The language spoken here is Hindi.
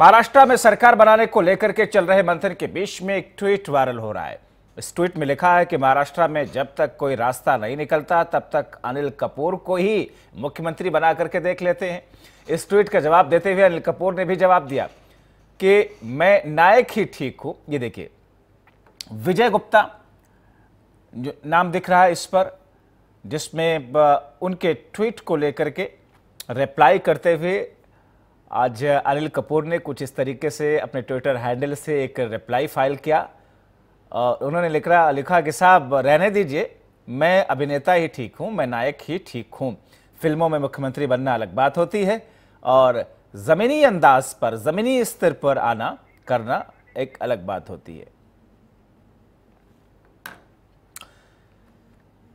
महाराष्ट्र में सरकार बनाने को लेकर के चल रहे मंथन के बीच में एक ट्वीट वायरल हो रहा है इस ट्वीट में लिखा है कि महाराष्ट्र में जब तक कोई रास्ता नहीं निकलता तब तक अनिल कपूर को ही मुख्यमंत्री बना करके देख लेते हैं इस ट्वीट का जवाब देते हुए अनिल कपूर ने भी जवाब दिया कि मैं नायक ही ठीक हूं ये देखिए विजय गुप्ता जो नाम दिख रहा है इस पर जिसमें उनके ट्वीट को लेकर के रिप्लाई करते हुए आज अनिल कपूर ने कुछ इस तरीके से अपने ट्विटर हैंडल से एक रिप्लाई फाइल किया और उन्होंने रहा लिखा कि साहब रहने दीजिए मैं अभिनेता ही ठीक हूँ मैं नायक ही ठीक हूँ फिल्मों में मुख्यमंत्री बनना अलग बात होती है और ज़मीनी अंदाज पर ज़मीनी स्तर पर आना करना एक अलग बात होती है